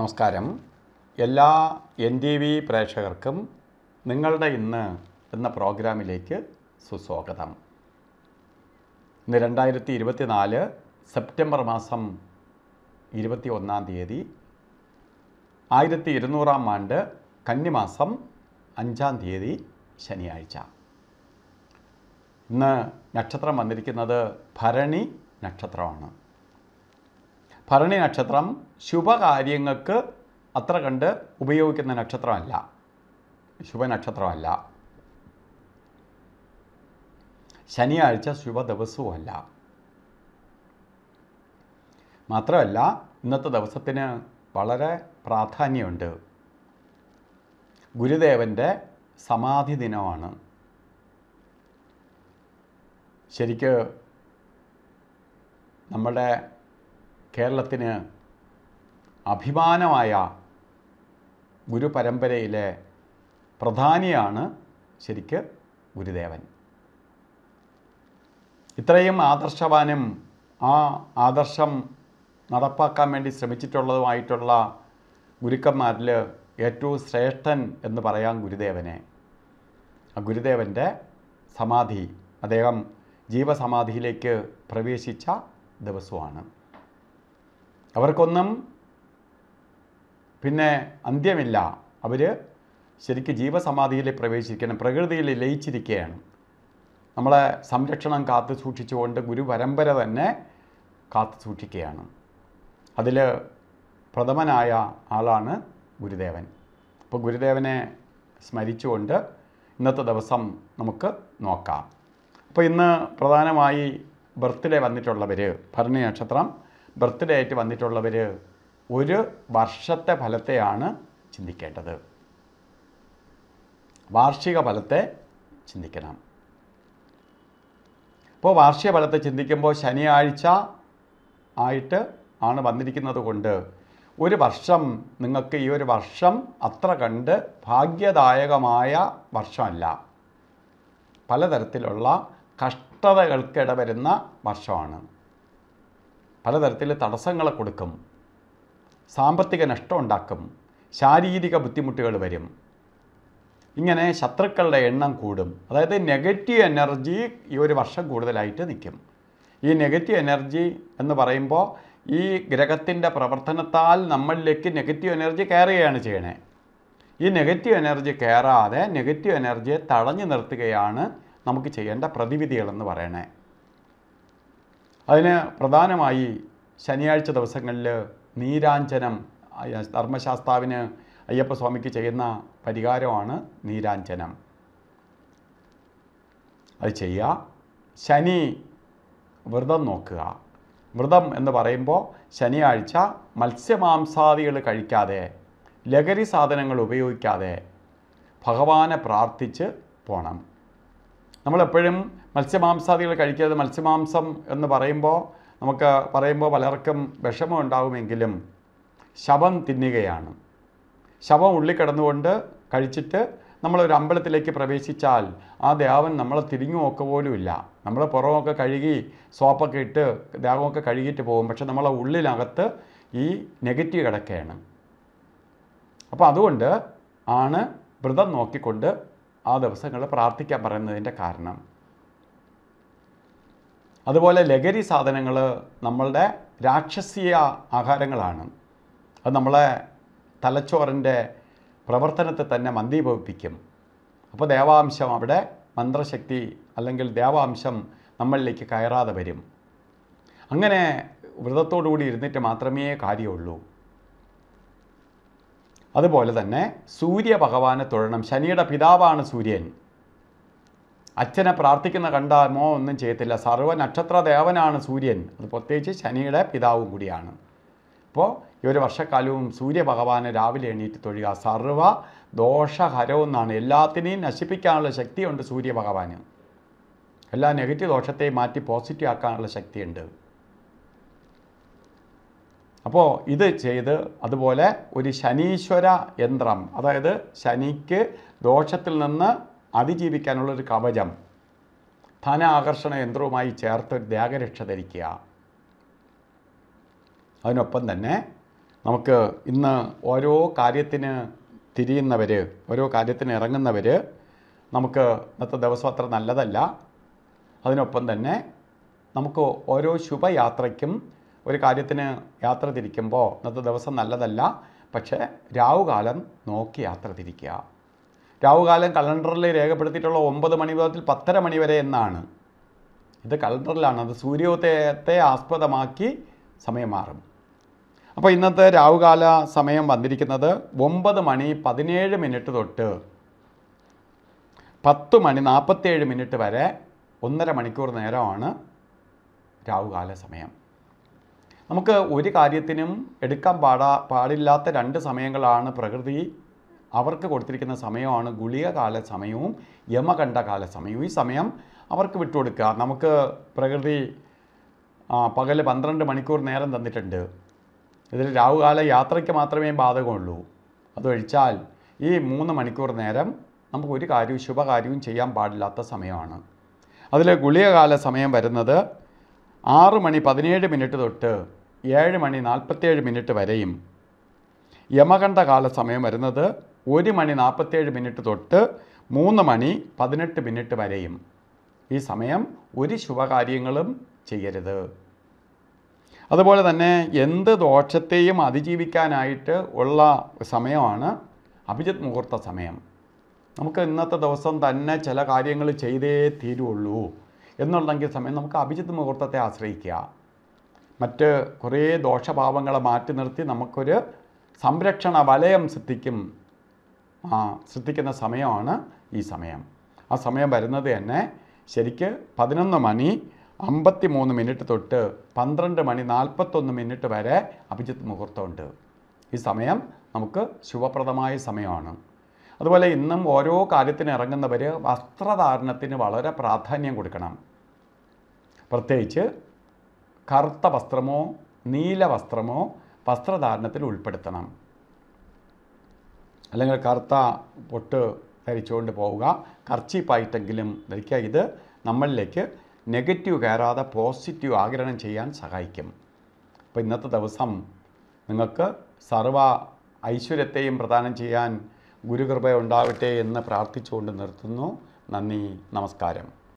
നമസ്കാരം എല്ലാ N T V പ്രേക്ഷകർക്കും നിങ്ങളുടെ ഇന്ന് എന്ന പ്രോഗ്രാമിലേക്ക് സുസ്വാഗതം ഇന്ന് രണ്ടായിരത്തി ഇരുപത്തിനാല് സെപ്റ്റംബർ മാസം ഇരുപത്തി ഒന്നാം തീയതി ആയിരത്തി ഇരുന്നൂറാം ആണ്ട് കന്നിമാസം അഞ്ചാം തീയതി ശനിയാഴ്ച ഇന്ന് നക്ഷത്രം വന്നിരിക്കുന്നത് ഭരണി നക്ഷത്രമാണ് ഭരണി നക്ഷത്രം ശുഭകാര്യങ്ങൾക്ക് അത്ര കണ്ട് ഉപയോഗിക്കുന്ന നക്ഷത്രമല്ല ശുഭനക്ഷത്രമല്ല ശനിയാഴ്ച ശുഭ ദിവസവുമല്ല മാത്രമല്ല ഇന്നത്തെ ദിവസത്തിന് വളരെ പ്രാധാന്യമുണ്ട് ഗുരുദേവൻ്റെ സമാധി ദിനമാണ് ശരിക്ക് നമ്മുടെ കേരളത്തിന് അഭിമാനമായ ഗുരുപരമ്പരയിലെ പ്രധാനിയാണ് ശരിക്ക് ഗുരുദേവൻ ഇത്രയും ആദർശവാനും ആ ആദർശം നടപ്പാക്കാൻ വേണ്ടി ശ്രമിച്ചിട്ടുള്ളതുമായിട്ടുള്ള ഗുരുക്കന്മാരിൽ ഏറ്റവും ശ്രേഷ്ഠൻ എന്ന് പറയാം ഗുരുദേവനെ ആ ഗുരുദേവൻ്റെ സമാധി അദ്ദേഹം ജീവസമാധിയിലേക്ക് പ്രവേശിച്ച ദിവസമാണ് അവർക്കൊന്നും പിന്നെ അന്ത്യമില്ല അവർ ശരിക്കും ജീവസമാധിയിൽ പ്രവേശിക്കണം പ്രകൃതിയിൽ ലയിച്ചിരിക്കുകയാണ് നമ്മളെ സംരക്ഷണം കാത്തു സൂക്ഷിച്ചുകൊണ്ട് ഗുരുപരമ്പര തന്നെ കാത്തു സൂക്ഷിക്കുകയാണ് അതിൽ പ്രഥമനായ ആളാണ് ഗുരുദേവൻ അപ്പോൾ ഗുരുദേവനെ സ്മരിച്ചുകൊണ്ട് ഇന്നത്തെ ദിവസം നമുക്ക് നോക്കാം അപ്പോൾ ഇന്ന് പ്രധാനമായി ബർത്ത്ഡേ വന്നിട്ടുള്ളവർ ഭരണി നക്ഷത്രം ബർത്ത്ഡേ ആയിട്ട് വന്നിട്ടുള്ളവർ ഒരു വർഷത്തെ ഫലത്തെയാണ് ചിന്തിക്കേണ്ടത് വാർഷിക ഫലത്തെ ചിന്തിക്കണം ഇപ്പോൾ വാർഷിക ഫലത്തെ ചിന്തിക്കുമ്പോൾ ശനിയാഴ്ച ആയിട്ട് ആണ് വന്നിരിക്കുന്നത് കൊണ്ട് ഒരു വർഷം നിങ്ങൾക്ക് ഈ ഒരു വർഷം അത്ര കണ്ട് ഭാഗ്യദായകമായ വർഷമല്ല പലതരത്തിലുള്ള കഷ്ടതകൾക്കിടവരുന്ന വർഷമാണ് പലതരത്തിൽ തടസ്സങ്ങളെ കൊടുക്കും സാമ്പത്തിക നഷ്ടം ഉണ്ടാക്കും ശാരീരിക ബുദ്ധിമുട്ടുകൾ വരും ഇങ്ങനെ ശത്രുക്കളുടെ എണ്ണം കൂടും അതായത് നെഗറ്റീവ് എനർജി ഈ ഒരു വർഷം കൂടുതലായിട്ട് നിൽക്കും ഈ നെഗറ്റീവ് എനർജി എന്ന് പറയുമ്പോൾ ഈ ഗ്രഹത്തിൻ്റെ പ്രവർത്തനത്താൽ നമ്മളിലേക്ക് നെഗറ്റീവ് എനർജി കയറുകയാണ് ചെയ്യണേ ഈ നെഗറ്റീവ് എനർജി കയറാതെ നെഗറ്റീവ് എനർജിയെ തടഞ്ഞു നിർത്തുകയാണ് നമുക്ക് ചെയ്യേണ്ട പ്രതിവിധികളെന്ന് പറയണേ അതിന് പ്രധാനമായി ശനിയാഴ്ച ദിവസങ്ങളിൽ നീരാഞ്ജനം ധർമ്മശാസ്താവിന് അയ്യപ്പസ്വാമിക്ക് ചെയ്യുന്ന പരിഹാരമാണ് നീരാഞ്ജനം അത് ചെയ്യുക ശനി വ്രതം നോക്കുക വ്രതം എന്ന് പറയുമ്പോൾ ശനിയാഴ്ച മത്സ്യമാംസാദികൾ കഴിക്കാതെ ലഹരി സാധനങ്ങൾ ഉപയോഗിക്കാതെ ഭഗവാനെ പ്രാർത്ഥിച്ച് പോകണം നമ്മളെപ്പോഴും മത്സ്യമാംസാദികൾ കഴിക്കാതെ മത്സ്യമാംസം എന്ന് പറയുമ്പോൾ നമുക്ക് പറയുമ്പോൾ പലർക്കും വിഷമം ഉണ്ടാകുമെങ്കിലും ശവം തിന്നുകയാണ് ശവം ഉള്ളിൽ കിടന്നുകൊണ്ട് കഴിച്ചിട്ട് നമ്മളൊരു അമ്പലത്തിലേക്ക് പ്രവേശിച്ചാൽ ആ ദേവൻ നമ്മളെ തിരിഞ്ഞു നോക്ക പോലുമില്ല നമ്മൾ പുറമൊക്കെ കഴുകി സോപ്പൊക്കെ ഇട്ട് ദേഹമൊക്കെ കഴുകിയിട്ട് പോകും പക്ഷെ നമ്മളെ ഉള്ളിനകത്ത് ഈ നെഗറ്റീവ് കിടക്കുകയാണ് അപ്പോൾ അതുകൊണ്ട് ആണ് വ്രതം നോക്കിക്കൊണ്ട് ആ ദിവസങ്ങളിൽ പ്രാർത്ഥിക്കാൻ പറയുന്നതിൻ്റെ കാരണം അതുപോലെ ലഹരി സാധനങ്ങൾ നമ്മളുടെ രാക്ഷസീയ ആഹാരങ്ങളാണ് അത് നമ്മളെ തലച്ചോറിൻ്റെ പ്രവർത്തനത്തെ തന്നെ മന്ദീഭവിപ്പിക്കും അപ്പോൾ ദേവാംശം അവിടെ മന്ത്രശക്തി അല്ലെങ്കിൽ ദേവാംശം നമ്മളിലേക്ക് കയറാതെ വരും അങ്ങനെ വ്രതത്തോടുകൂടി ഇരുന്നിട്ട് മാത്രമേ കാര്യമുള്ളൂ അതുപോലെ തന്നെ സൂര്യ ഭഗവാനെ തൊഴണം ശനിയുടെ പിതാവാണ് സൂര്യൻ അച്ഛനെ പ്രാർത്ഥിക്കുന്ന കണ്ടാമോ ഒന്നും ചെയ്യത്തില്ല സർവ്വ നക്ഷത്ര ദേവനാണ് സൂര്യൻ അത് പ്രത്യേകിച്ച് ശനിയുടെ പിതാവും കൂടിയാണ് അപ്പോൾ ഈ ഒരു വർഷക്കാലവും സൂര്യഭഗവാനെ രാവിലെ എണീറ്റ് തൊഴുക സർവ ദോഷഹരമെന്നാണ് എല്ലാത്തിനെയും നശിപ്പിക്കാനുള്ള ശക്തിയുണ്ട് സൂര്യഭഗവാന് എല്ലാ നെഗറ്റീവ് ദോഷത്തെയും മാറ്റി പോസിറ്റീവ് ആക്കാനുള്ള ശക്തിയുണ്ട് അപ്പോൾ ഇത് ചെയ്ത് അതുപോലെ ഒരു ശനീശ്വര യന്ത്രം അതായത് ശനിക്ക് ദോഷത്തിൽ നിന്ന് അതിജീവിക്കാനുള്ളൊരു കവചം ആകർഷണ യന്ത്രവുമായി ചേർത്ത് ഒരു ത്യാഗരക്ഷ ധരിക്കുക അതിനൊപ്പം തന്നെ നമുക്ക് ഇന്ന് ഓരോ കാര്യത്തിന് തിരിയുന്നവർ ഓരോ കാര്യത്തിന് ഇറങ്ങുന്നവർ നമുക്ക് ഇന്നത്തെ ദിവസം അത്ര നല്ലതല്ല അതിനൊപ്പം തന്നെ നമുക്ക് ഓരോ ശുഭയാത്രയ്ക്കും ഒരു കാര്യത്തിന് യാത്ര തിരിക്കുമ്പോൾ ഇന്നത്തെ ദിവസം നല്ലതല്ല പക്ഷേ രാവുകാലം നോക്കി യാത്ര തിരിക്കുക രാവുകാലം കലണ്ടറിൽ രേഖപ്പെടുത്തിയിട്ടുള്ള ഒമ്പത് മണി മുതൽ പത്തര മണി വരെ എന്നാണ് ഇത് കലണ്ടറിലാണ് അത് സൂര്യോദയത്തെ ആസ്പദമാക്കി സമയം മാറും അപ്പോൾ ഇന്നത്തെ രാവുകാല സമയം വന്നിരിക്കുന്നത് ഒമ്പത് മണി പതിനേഴ് മിനിറ്റ് തൊട്ട് പത്ത് മണി നാൽപ്പത്തേഴ് മിനിറ്റ് വരെ ഒന്നര മണിക്കൂർ നേരമാണ് രാവുകാല സമയം നമുക്ക് ഒരു കാര്യത്തിനും എടുക്കാൻ പാടാ പാടില്ലാത്ത രണ്ട് സമയങ്ങളാണ് പ്രകൃതി അവർക്ക് കൊടുത്തിരിക്കുന്ന സമയമാണ് ഗുളികകാല സമയവും കാല സമയവും ഈ സമയം അവർക്ക് വിട്ടുകൊടുക്കുക നമുക്ക് പ്രകൃതി പകൽ പന്ത്രണ്ട് മണിക്കൂർ നേരം തന്നിട്ടുണ്ട് ഇതിൽ രാവുകാല യാത്രയ്ക്ക് മാത്രമേ ബാധകമുള്ളൂ അതൊഴിച്ചാൽ ഈ മൂന്ന് മണിക്കൂർ നേരം നമുക്ക് ഒരു കാര്യവും ശുഭകാര്യവും ചെയ്യാൻ പാടില്ലാത്ത സമയമാണ് അതിൽ ഗുളികകാല സമയം വരുന്നത് ആറ് മണി പതിനേഴ് മിനിറ്റ് തൊട്ട് ഏഴ് മണി നാൽപ്പത്തേഴ് മിനിറ്റ് വരെയും യമകണ്ഠ കാല സമയം വരുന്നത് ഒരു മണി നാൽപ്പത്തേഴ് മിനിറ്റ് തൊട്ട് മൂന്ന് മണി പതിനെട്ട് മിനിറ്റ് വരെയും ഈ സമയം ഒരു ശുഭകാര്യങ്ങളും ചെയ്യരുത് അതുപോലെ തന്നെ എന്ത് ദോഷത്തെയും അതിജീവിക്കാനായിട്ട് ഉള്ള സമയമാണ് അഭിജിത് മുഹൂർത്ത സമയം നമുക്ക് ഇന്നത്തെ ദിവസം തന്നെ ചില കാര്യങ്ങൾ ചെയ്തേ തീരുള്ളൂ എന്നുള്ളെങ്കിൽ സമയം നമുക്ക് അഭിജിത് മുഹൂർത്തത്തെ ആശ്രയിക്കുക മറ്റ് കുറേ ദോഷഭാവങ്ങളെ മാറ്റി നിർത്തി നമുക്കൊരു സംരക്ഷണ വലയം സൃഷ്ടിക്കും സൃഷ്ടിക്കുന്ന സമയമാണ് ഈ സമയം ആ സമയം വരുന്നത് തന്നെ ശരിക്ക് പതിനൊന്ന് മണി അമ്പത്തി മൂന്ന് മിനിറ്റ് തൊട്ട് പന്ത്രണ്ട് മണി നാൽപ്പത്തൊന്ന് മിനിറ്റ് വരെ അഭിജിത്ത് മുഹൂർത്തമുണ്ട് ഈ സമയം നമുക്ക് ശുഭപ്രദമായ സമയമാണ് അതുപോലെ ഇന്നും ഓരോ കാര്യത്തിന് ഇറങ്ങുന്നവർ വസ്ത്രധാരണത്തിന് വളരെ പ്രാധാന്യം കൊടുക്കണം പ്രത്യേകിച്ച് കറുത്ത വസ്ത്രമോ നീല വസ്ത്രമോ വസ്ത്രധാരണത്തിൽ ഉൾപ്പെടുത്തണം അല്ലെങ്കിൽ കറുത്ത പൊട്ട് ധരിച്ചുകൊണ്ട് പോവുക കർച്ചീപ്പായിട്ടെങ്കിലും ധരിക്കുക ഇത് നമ്മളിലേക്ക് നെഗറ്റീവ് കയറാതെ പോസിറ്റീവ് ആഗിരണം ചെയ്യാൻ സഹായിക്കും അപ്പോൾ ഇന്നത്തെ ദിവസം നിങ്ങൾക്ക് സർവ ഐശ്വര്യത്തെയും പ്രദാനം ചെയ്യാൻ ഗുരുകൃപ ഉണ്ടാവട്ടെ എന്ന് പ്രാർത്ഥിച്ചുകൊണ്ട് നിർത്തുന്നു നന്ദി നമസ്കാരം